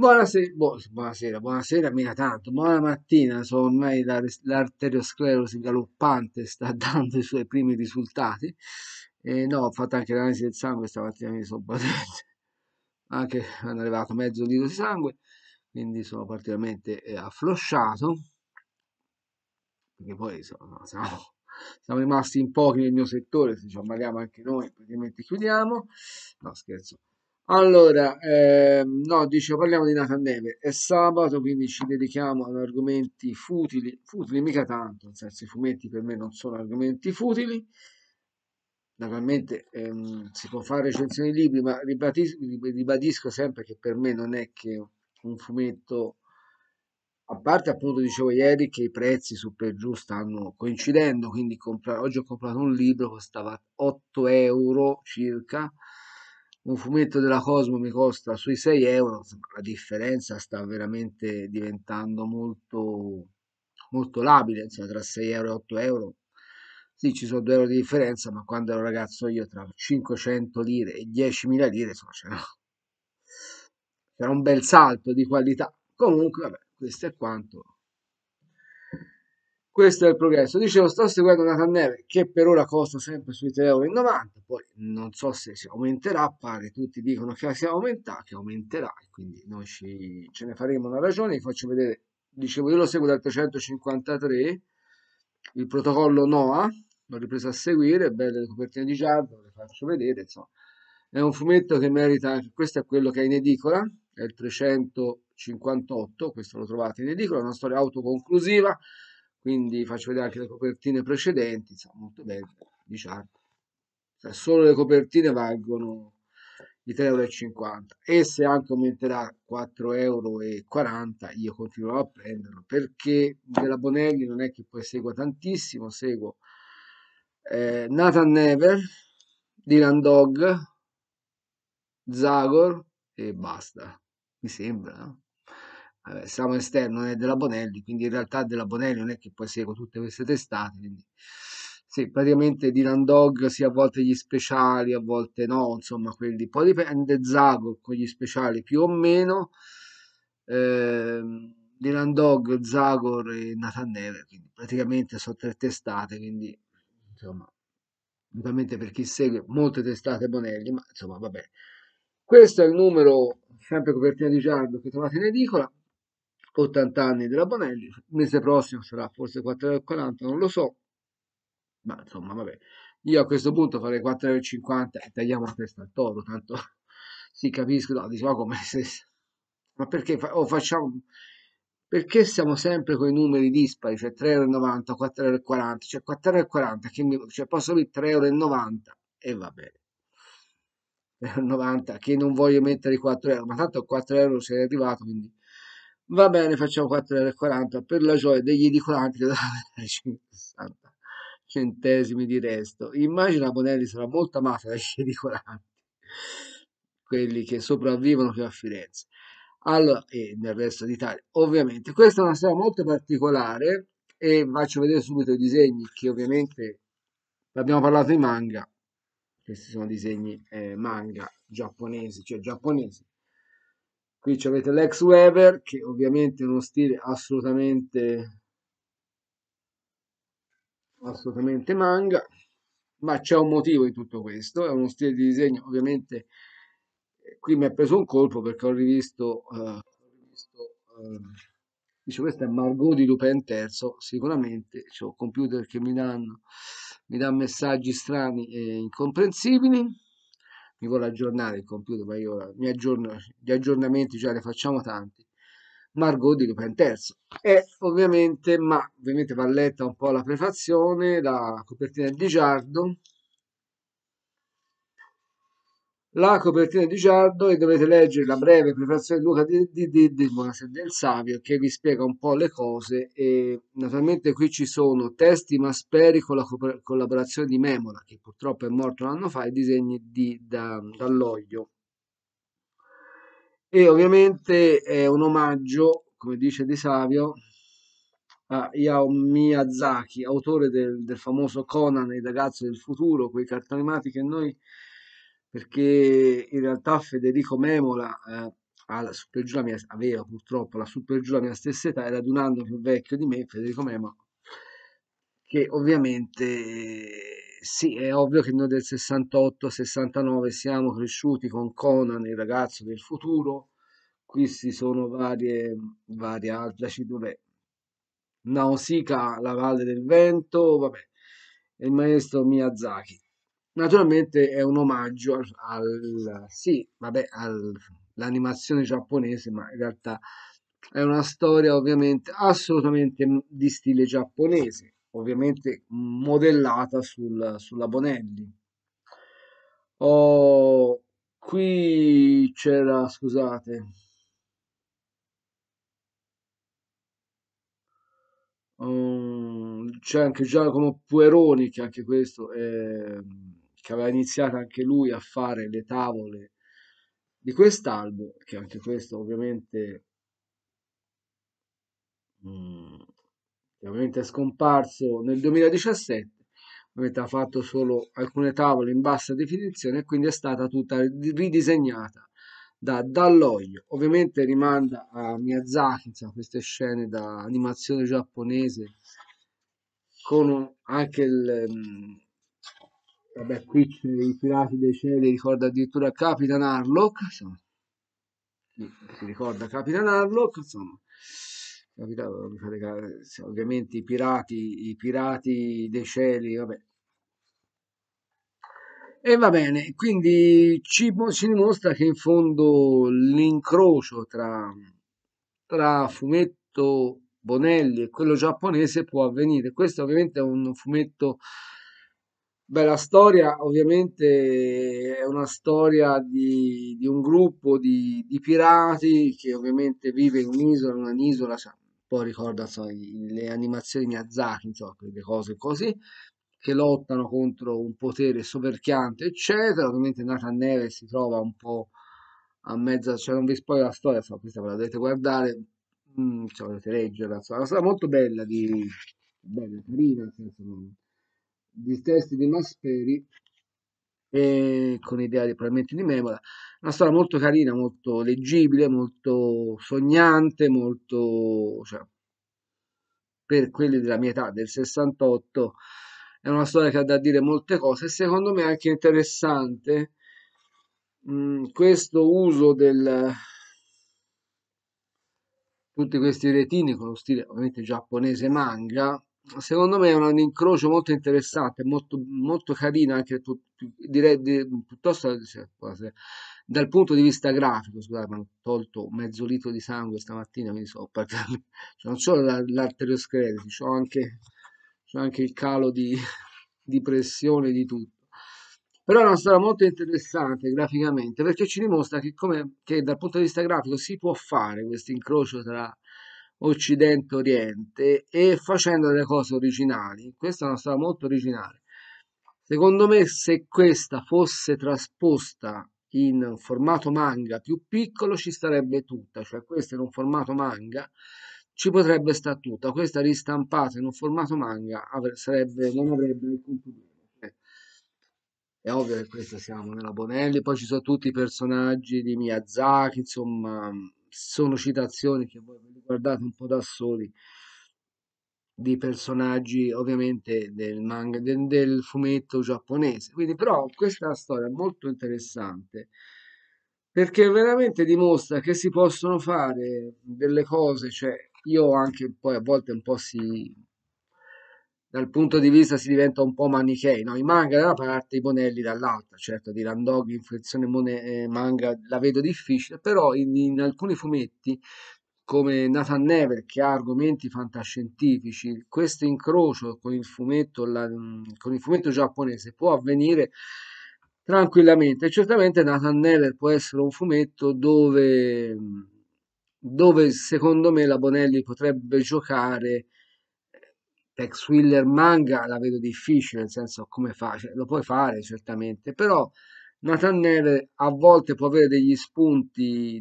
Boh, buonasera, buonasera, buonasera, mica tanto, buona mattina, so ormai l'arteriosclerosi galoppante sta dando i suoi primi risultati, e no, ho fatto anche l'analisi del sangue stamattina, mi sono battente, anche hanno arrivato mezzo litro di sangue, quindi sono particolarmente eh, afflosciato, perché poi sono, siamo, siamo, rimasti in pochi nel mio settore, se ci ammaliamo anche noi, praticamente chiudiamo, no scherzo. Allora, ehm, no, dice parliamo di Nathan Neve. È sabato, quindi ci dedichiamo ad argomenti futili, futili mica tanto, nel senso i fumetti per me non sono argomenti futili. Naturalmente ehm, si può fare recensione di libri, ma ribadis ribadisco sempre che per me non è che un fumetto, a parte appunto dicevo ieri che i prezzi su per giù stanno coincidendo, quindi oggi ho comprato un libro, costava 8 euro circa, un fumetto della Cosmo mi costa sui 6 euro, la differenza sta veramente diventando molto, molto labile, insomma, tra 6 euro e 8 euro. Sì, ci sono 2 euro di differenza, ma quando ero ragazzo io tra 500 lire e 10.000 lire, insomma, c'era, c'era un bel salto di qualità. Comunque, vabbè, questo è quanto questo è il progresso. Dicevo, sto seguendo una Never che per ora costa sempre sui 3,90 euro, poi non so se si aumenterà, pare tutti dicono che si aumenterà, che aumenterà, quindi noi ci, ce ne faremo una ragione, vi faccio vedere, dicevo, io lo seguo dal 353, il protocollo NOAA. l'ho ripreso a seguire, belle le copertine di giallo, le faccio vedere, insomma, è un fumetto che merita, questo è quello che è in edicola, è il 358, questo lo trovate in edicola, è una storia autoconclusiva, quindi faccio vedere anche le copertine precedenti insomma molto belle diciamo cioè, solo le copertine valgono di 3,50 euro e se anche aumenterà 4,40 euro io continuerò a prenderlo perché della Bonelli non è che poi seguo tantissimo seguo eh, Nathan Never Dylan Dog Zagor e basta mi sembra no? eh, siamo esterno è della Bonelli, quindi in realtà della Bonelli non è che poi seguo tutte queste testate, quindi sì, praticamente Dylan Dog sia sì, a volte gli speciali, a volte no, insomma, quelli. Poi dipende Zago con gli speciali più o meno. Eh, Dylan Dog, Zagor e Nathan Never, quindi praticamente sono tre testate, quindi insomma, ovviamente per chi segue molte testate Bonelli, ma insomma vabbè. Questo è il numero, sempre copertina di giallo, che trovate in edicola. 80 anni della Bonelli, il mese prossimo sarà forse 4,40, non lo so, ma insomma vabbè, io a questo punto farei 4,50 e tagliamo la testa al toro, tanto si capisco, no, diciamo come se... Ma perché fa... o facciamo... Perché siamo sempre con i numeri dispari, cioè 3,90 4,40 euro, cioè 4,40 euro, che mi... cioè posso dire 3,90 euro e va bene. 3,90 euro, che non voglio mettere i 4 euro, ma tanto 4 euro sei arrivato, quindi va bene facciamo 4,40 per la gioia degli edicolanti che doveva 60 centesimi di resto immagino immagina Bonelli sarà molto amata dagli edicolanti quelli che sopravvivono più a Firenze allora, e nel resto d'Italia ovviamente questa è una storia molto particolare e faccio vedere subito i disegni che ovviamente abbiamo parlato di manga questi sono disegni eh, manga giapponesi cioè giapponesi qui avete l'ex Weber che ovviamente è uno stile assolutamente assolutamente manga ma c'è un motivo in tutto questo è uno stile di disegno ovviamente eh, qui mi ha preso un colpo perché ho rivisto, uh, rivisto uh, dice questa è Margot di Lupin III sicuramente ho computer che mi danno mi dà messaggi strani e incomprensibili mi vuole aggiornare il computer, ma io mi aggiorno, gli aggiornamenti già ne facciamo tanti. Margot di Lupin terzo. E ovviamente, ma ovviamente va letta un po' la prefazione, la copertina di Giardo, la copertina di Giardo e dovete leggere la breve preparazione di Luca di, di, di, di del Savio che vi spiega un po' le cose e naturalmente qui ci sono testi Masperi con la collaborazione di Memola che purtroppo è morto un anno fa e disegni di, da, dall'Oglio e ovviamente è un omaggio come dice Di Savio a Yao Miyazaki autore del, del famoso Conan il ragazzo del futuro quei cartoni animati che noi perché in realtà Federico Memola eh, alla super giù la mia, aveva purtroppo la super giù la mia stessa età, era di un anno più vecchio di me, Federico Memola, che ovviamente sì, è ovvio che noi del 68-69 siamo cresciuti con Conan, il ragazzo del futuro, qui ci sono varie, varie altre, vabbè, Nausicaa, la valle del vento, vabbè, il maestro Miyazaki Naturalmente è un omaggio al, al sì, vabbè, all'animazione giapponese, ma in realtà è una storia ovviamente assolutamente di stile giapponese, ovviamente modellata sul, sulla Bonelli. Oh, qui c'era, scusate, um, c'è anche Giacomo Pueroni, che anche questo è che aveva iniziato anche lui a fare le tavole di quest'albo, che anche questo ovviamente, mm, ovviamente è scomparso nel 2017, ovviamente ha fatto solo alcune tavole in bassa definizione e quindi è stata tutta ridisegnata da Dall'Oglio. Ovviamente rimanda a Miyazaki, insomma, queste scene da animazione giapponese con anche il mm, Vabbè, qui c'è i Pirati dei Cieli, ricorda addirittura Capitan Harlock, insomma. Si ricorda Capitan Harlock, insomma. ovviamente i pirati, i pirati dei cieli, vabbè. E va bene, quindi ci, ci dimostra che in fondo l'incrocio tra, tra fumetto Bonelli e quello giapponese può avvenire. Questo ovviamente è un fumetto Beh, la storia ovviamente è una storia di, di un gruppo di, di, pirati che ovviamente vive in un'isola, in un'isola, cioè, un po' ricorda insomma, le animazioni Miyazaki, insomma, quelle cose così, che lottano contro un potere soverchiante, eccetera. Ovviamente Nathan Neve si trova un po' a mezzo, cioè non vi spoglio la storia, insomma, questa ve la dovete guardare, mm, cioè, dovete leggere, insomma, è una storia molto bella, di, bella, carina, nel senso di testi di Masperi e con ideali probabilmente di Memola. Una storia molto carina, molto leggibile, molto sognante, molto... Cioè, per quelli della mia età, del 68, è una storia che ha da dire molte cose e secondo me è anche interessante mh, mm, questo uso del... tutti questi retini con lo stile ovviamente giapponese manga secondo me è un incrocio molto interessante, molto, molto carino anche tu, direi di, piuttosto cioè, quasi, dal punto di vista grafico, scusate, mi ho tolto mezzo litro di sangue stamattina, quindi so, cioè, non solo l'arteriosclerosi, ho anche, anche, il calo di, di pressione di tutto. Però è una storia molto interessante graficamente perché ci dimostra che, come, che dal punto di vista grafico si può fare questo incrocio tra Occidente-Oriente e facendo delle cose originali. Questa è una storia molto originale. Secondo me, se questa fosse trasposta in un formato manga più piccolo, ci starebbe tutta, cioè questa in un formato manga ci potrebbe star tutta. Questa ristampata in un formato manga sarebbe, non avrebbe alcun problema. Eh, è ovvio che questa siamo nella Bonelli, poi ci sono tutti i personaggi di Miyazaki, insomma, sono citazioni che voi guardate un po' da soli di personaggi ovviamente del manga del, del fumetto giapponese quindi però questa storia è molto interessante perché veramente dimostra che si possono fare delle cose cioè io anche poi a volte un po' si dal punto di vista si diventa un po' manichei, no? i manga da una parte, i Bonelli dall'altra, certo di Randog in frizione eh, manga la vedo difficile, però in, in, alcuni fumetti come Nathan Never che ha argomenti fantascientifici, questo incrocio con il fumetto, la, mm, con il fumetto giapponese può avvenire tranquillamente e certamente Nathan Never può essere un fumetto dove, mm, dove secondo me la Bonelli potrebbe giocare Tex Wheeler manga la vedo difficile, nel senso come fa, cioè, lo puoi fare certamente, però Nathan Neve a volte può avere degli spunti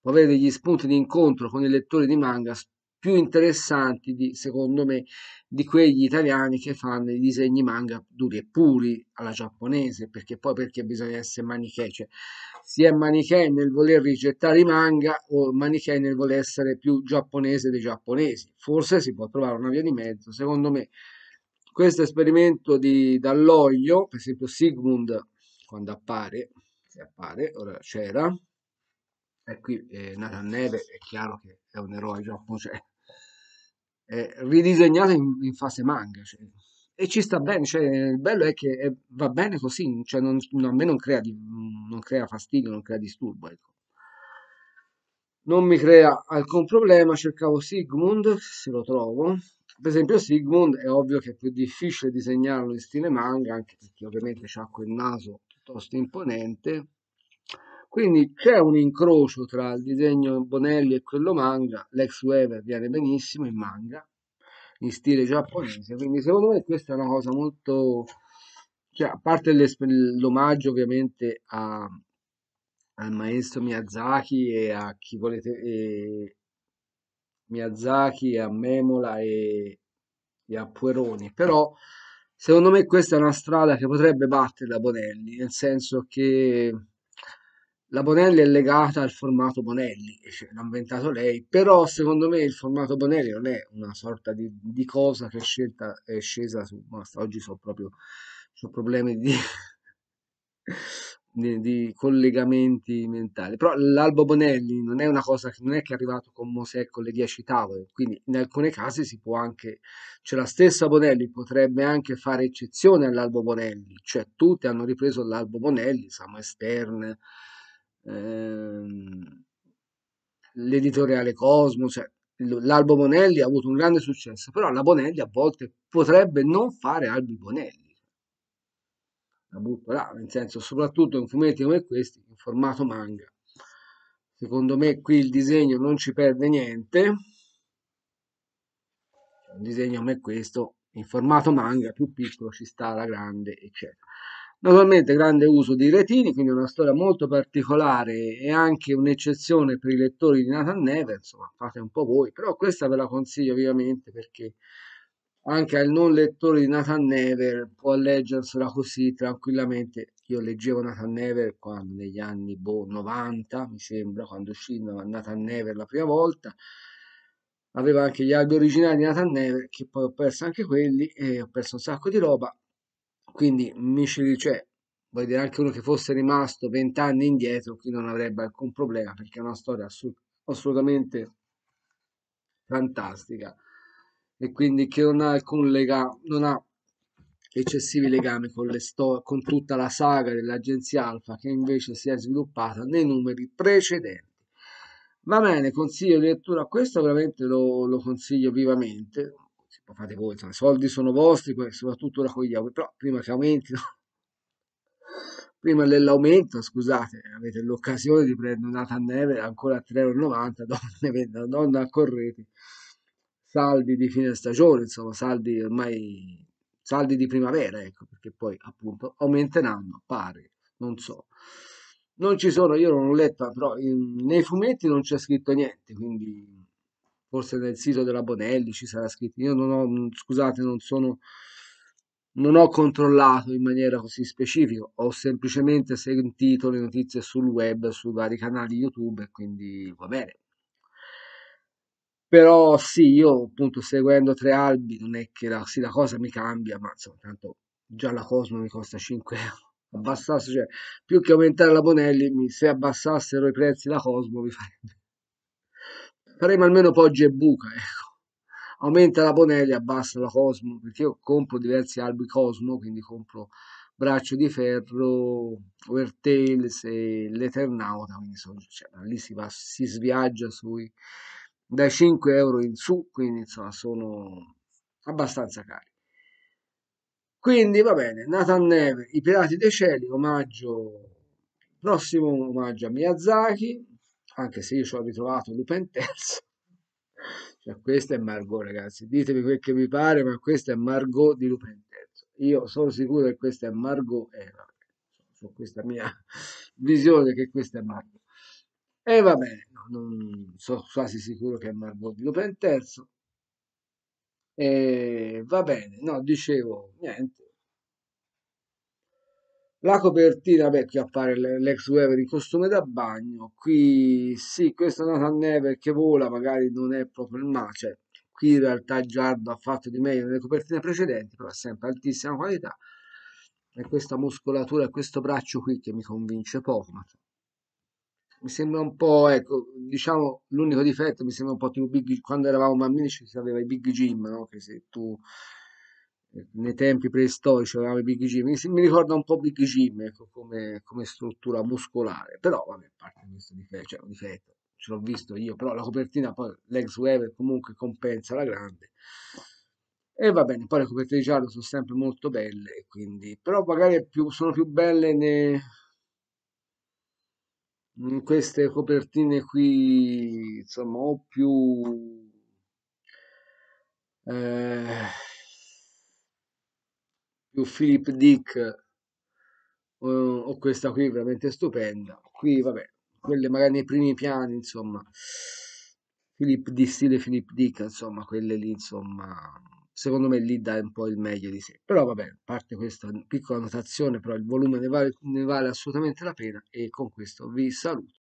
può avere degli spunti di incontro con i lettori di manga più interessanti di, secondo me di quegli italiani che fanno i disegni manga duri e puri alla giapponese perché poi perché bisogna essere manichei cioè, è manichei nel voler rigettare i manga o manichei nel voler essere più giapponese dei giapponesi. Forse si può trovare una via di mezzo, secondo me. Questo esperimento di Dall'Oglio, per esempio Sigmund, quando appare, se appare, ora c'era, e qui è Nata a Neve è chiaro che è un eroe giapponese, è ridisegnata in, in fase manga, cioè, e ci sta bene, cioè, il bello è che è, va bene così, cioè non, no, a me non crea, di, non crea, fastidio, non crea disturbo. Ecco. Non mi crea alcun problema, cercavo Sigmund, se lo trovo. Per esempio Sigmund è ovvio che è più difficile disegnarlo in stile manga, anche perché ovviamente ha quel naso piuttosto imponente. Quindi c'è un incrocio tra il disegno Bonelli e quello manga, l'ex Weaver viene benissimo in manga, in stile giapponese. Quindi secondo me questa è una cosa molto... Cioè, a parte l'omaggio ovviamente a, al maestro Miyazaki e a chi volete... E... Miyazaki, a Memola e, e a Pueroni, però secondo me questa è una strada che potrebbe battere da Bonelli, nel senso che la Bonelli è legata al formato Bonelli, cioè, l'ha inventato lei, però secondo me il formato Bonelli non è una sorta di, di cosa che è, scelta, è scesa su... Basta, oggi so proprio so problemi di, di, di, collegamenti mentali, però l'albo Bonelli non è una cosa che non è che è arrivato con Mosè con le dieci tavole, quindi in alcuni casi si può anche, cioè la stessa Bonelli potrebbe anche fare eccezione all'albo Bonelli, cioè tutte hanno ripreso l'albo Bonelli, siamo esterne Ehm, l'editoriale Cosmo, cioè, l'albo Bonelli ha avuto un grande successo, però la Bonelli a volte potrebbe non fare albi Bonelli. La butto là, nel senso, soprattutto in fumetti come questi, in formato manga. Secondo me qui il disegno non ci perde niente. Cioè, un disegno come questo, in formato manga, più piccolo, ci sta la grande, eccetera. Naturalmente grande uso di retini, quindi una storia molto particolare e anche un'eccezione per i lettori di Nathan Neve, insomma fate un po' voi, però questa ve la consiglio vivamente perché anche al non lettore di Nathan Never può leggersela così tranquillamente. Io leggevo Nathan Never quando, negli anni boh, 90, mi sembra, quando uscì Nathan Never la prima volta. Aveva anche gli albi originali di Nathan Never, che poi ho perso anche quelli e ho perso un sacco di roba quindi Miceli, cioè, vuol dire anche uno che fosse rimasto vent'anni indietro, qui non avrebbe alcun problema perché è una storia assolut assolutamente fantastica e quindi che non ha alcun legame, non ha eccessivi legami con, le con tutta la saga dell'agenzia Alfa che invece si è sviluppata nei numeri precedenti. Va bene, consiglio di lettura, questo veramente lo, lo consiglio vivamente, fate voi, insomma, i soldi sono vostri, soprattutto ora con gli aumenti, però prima che aumentino, prima dell'aumento, scusate, avete l'occasione di prendere una neve ancora a 3,90 euro, donne, non accorrete, saldi di fine stagione, insomma, saldi ormai, saldi di primavera, ecco, perché poi appunto aumenteranno, pare, non so. Non ci sono, io non ho letto, però in, nei fumetti non c'è scritto niente, quindi forse nel sito della Bonelli ci sarà scritto. Io non ho, mm, scusate, non sono, non ho controllato in maniera così specifica, ho semplicemente sentito le notizie sul web, su vari canali YouTube e quindi va bene. Però sì, io appunto seguendo tre albi non è che la, sì, la cosa mi cambia, ma insomma, tanto già la Cosmo mi costa 5 euro. Abbassasse, cioè, più che aumentare la Bonelli, se abbassassero i prezzi la Cosmo mi farebbe faremo almeno Poggi e Buca, ecco. Aumenta la Bonelli, abbassa la Cosmo, perché io compro diversi albi Cosmo, quindi compro Braccio di Ferro, Overtales e l'Eternauta, quindi sono, cioè, lì si, va, si sviaggia sui, dai 5 euro in su, quindi insomma sono abbastanza cari. Quindi va bene, Nathan Neve, I Pirati dei Cieli, omaggio, prossimo omaggio a Miyazaki, anche se io ci ho ritrovato Lupin terzo. cioè, questa è Margot, ragazzi. Ditemi quel che vi pare, ma questa è Margot di Lupin terzo. Io sono sicuro che questa è Margot Eva. Su questa mia visione che questa è Margot. E va bene, non sono quasi sicuro che è Margot di Lupin terzo. E va bene, no, dicevo, niente la copertina, beh, qui appare l'ex Weaver in costume da bagno. qui sì, questa questo Nathan neve che vola, magari non è proprio il ma, cioè, qui in realtà Giardo ha fatto di meglio nelle copertine precedenti, però è sempre altissima qualità. E questa muscolatura e questo braccio qui che mi convince poco, ma mi sembra un po', ecco, diciamo, l'unico difetto mi sembra un po' tipo Big, quando eravamo bambini ci si aveva i Big Jim, no? Che se tu nei tempi preistorici avevamo i Big Jim, mi ricorda un po' Big Jim ecco, come, come, struttura muscolare, però vabbè, a parte questo difetto, cioè, difetto ce l'ho visto io, però la copertina poi l'ex Weaver comunque compensa la grande. E va bene, poi le copertine di giallo sono sempre molto belle, quindi, però magari più, sono più belle nei, in queste copertine qui, insomma, o più... Eh, più Philip Dick o, questa qui veramente stupenda qui vabbè quelle magari nei primi piani insomma Philip di stile Philip Dick insomma quelle lì insomma secondo me lì dà un po' il meglio di sé però vabbè a parte questa piccola notazione però il volume ne vale, ne vale assolutamente la pena e con questo vi saluto